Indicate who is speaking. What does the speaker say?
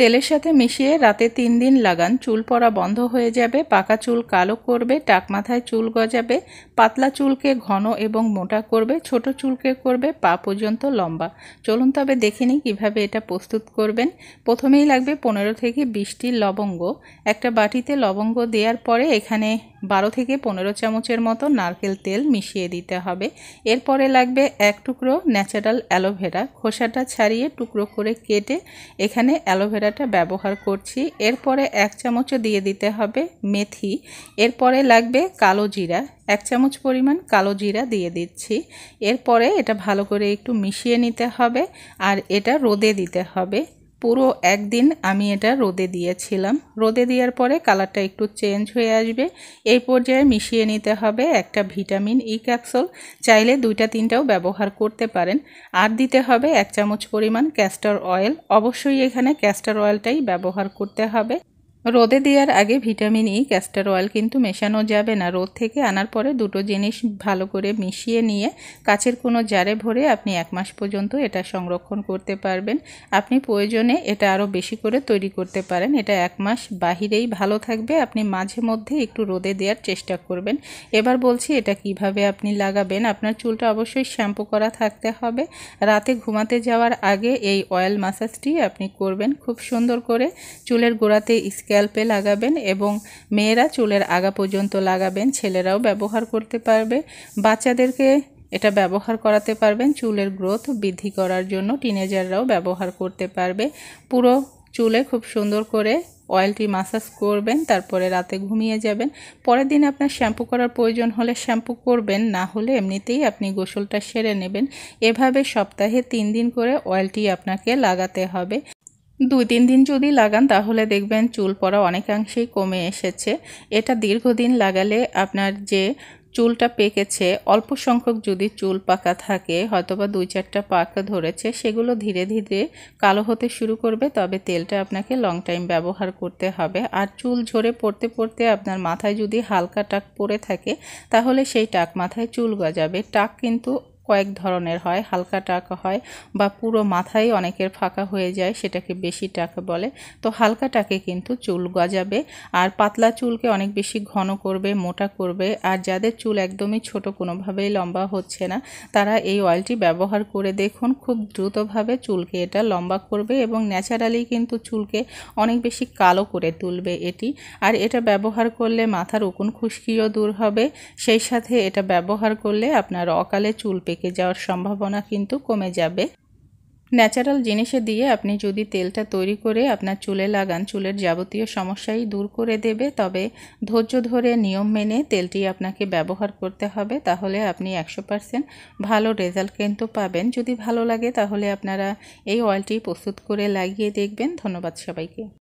Speaker 1: তেলের সাথে মিশিয়ে রাতে তিন দিন লাগান চুল পরা বন্ধ হয়ে যাবে পাকা চুল কালো করবে টাক মাথায় চুল গজাবে পাতলা চুলকে ঘন এবং মোটা করবে ছোট চুলকে করবে পা পর্যন্ত লম্বা চলুন তবে দেখে নিই কীভাবে এটা প্রস্তুত করবেন প্রথমেই লাগবে পনেরো থেকে বিশটি লবঙ্গ একটা বাটিতে লবঙ্গ দেওয়ার পরে এখানে বারো থেকে পনেরো চামচের মতো নারকেল তেল মিশিয়ে দিতে হবে এরপরে লাগবে এক টুকরো ন্যাচারাল অ্যালোভেরা খোসাটা ছাড়িয়ে টুকরো করে কেটে এখানে অ্যালোভেরা মশলাটা ব্যবহার করছি এরপরে এক চামচ দিয়ে দিতে হবে মেথি এরপরে লাগবে কালো জিরা এক চামচ পরিমাণ কালো জিরা দিয়ে দিচ্ছি এরপরে এটা ভালো করে একটু মিশিয়ে নিতে হবে আর এটা রোদে দিতে হবে পুরো একদিন আমি এটা রোদে দিয়েছিলাম রোদে দেওয়ার পরে কালারটা একটু চেঞ্জ হয়ে আসবে এই পর্যায়ে মিশিয়ে নিতে হবে একটা ভিটামিন ই ক্যাপসুল চাইলে দুইটা তিনটাও ব্যবহার করতে পারেন আর দিতে হবে এক চামচ পরিমাণ ক্যাস্টার অয়েল অবশ্যই এখানে ক্যাস্টার অয়েলটাই ব্যবহার করতে হবে রোদে দেওয়ার আগে ভিটামিন ই ক্যাস্টার অয়েল কিন্তু মেশানো যাবে না রোদ থেকে আনার পরে দুটো জিনিস ভালো করে মিশিয়ে নিয়ে কাছের কোনো জারে ভরে আপনি এক মাস পর্যন্ত এটা সংরক্ষণ করতে পারবেন আপনি প্রয়োজনে এটা আরও বেশি করে তৈরি করতে পারেন এটা এক মাস বাহিরেই ভালো থাকবে আপনি মাঝে মধ্যে একটু রোদে দেওয়ার চেষ্টা করবেন এবার বলছি এটা কিভাবে আপনি লাগাবেন আপনার চুলটা অবশ্যই শ্যাম্পু করা থাকতে হবে রাতে ঘুমাতে যাওয়ার আগে এই অয়েল মাসাজটি আপনি করবেন খুব সুন্দর করে চুলের গোড়াতে স্ক্যাল স্ক্যাল্পে লাগাবেন এবং মেয়েরা চুলের আগা পর্যন্ত লাগাবেন ছেলেরাও ব্যবহার করতে পারবে বাচ্চাদেরকে এটা ব্যবহার করাতে পারবেন চুলের গ্রোথ বৃদ্ধি করার জন্য টিনেজাররাও ব্যবহার করতে পারবে পুরো চুলে খুব সুন্দর করে অয়েলটি মাসাজ করবেন তারপরে রাতে ঘুমিয়ে যাবেন পরের দিন আপনার শ্যাম্পু করার প্রয়োজন হলে শ্যাম্পু করবেন না হলে এমনিতেই আপনি গোসলটা সেরে নেবেন এভাবে সপ্তাহে তিন দিন করে অয়েলটি আপনাকে লাগাতে হবে দুই তিন দিন যদি লাগান তাহলে দেখবেন চুল পড়া অনেকাংশেই কমে এসেছে এটা দীর্ঘদিন লাগালে আপনার যে চুলটা পেকেছে অল্প সংখ্যক যদি চুল পাকা থাকে হয়তোবা দুই চারটা পাকা ধরেছে সেগুলো ধীরে ধীরে কালো হতে শুরু করবে তবে তেলটা আপনাকে লং টাইম ব্যবহার করতে হবে আর চুল ঝরে পড়তে পড়তে আপনার মাথায় যদি হালকা টাক পড়ে থাকে তাহলে সেই টাক মাথায় চুল গজাবে টাক কিন্তু কয়েক ধরনের হয় হালকা টাক হয় বা পুরো মাথায় অনেকের ফাঁকা হয়ে যায় সেটাকে বেশি টাক বলে তো হালকা টাকে কিন্তু চুল গজাবে আর পাতলা চুলকে অনেক বেশি ঘন করবে মোটা করবে আর যাদের চুল একদমই ছোট কোনোভাবেই লম্বা হচ্ছে না তারা এই অয়েলটি ব্যবহার করে দেখুন খুব দ্রুতভাবে চুলকে এটা লম্বা করবে এবং ন্যাচারালি কিন্তু চুলকে অনেক বেশি কালো করে তুলবে এটি আর এটা ব্যবহার করলে মাথার উকুন খুশকিও দূর হবে সেই সাথে এটা ব্যবহার করলে আপনার অকালে চুল পেকে লেগে যাওয়ার সম্ভাবনা কিন্তু কমে যাবে ন্যাচারাল জিনিসে দিয়ে আপনি যদি তেলটা তৈরি করে আপনার চুলে লাগান চুলের যাবতীয় সমস্যাই দূর করে দেবে তবে ধৈর্য ধরে নিয়ম মেনে তেলটি আপনাকে ব্যবহার করতে হবে তাহলে আপনি একশো পারসেন্ট ভালো রেজাল্ট কিন্তু পাবেন যদি ভালো লাগে তাহলে আপনারা এই অয়েলটি প্রস্তুত করে লাগিয়ে দেখবেন ধন্যবাদ সবাইকে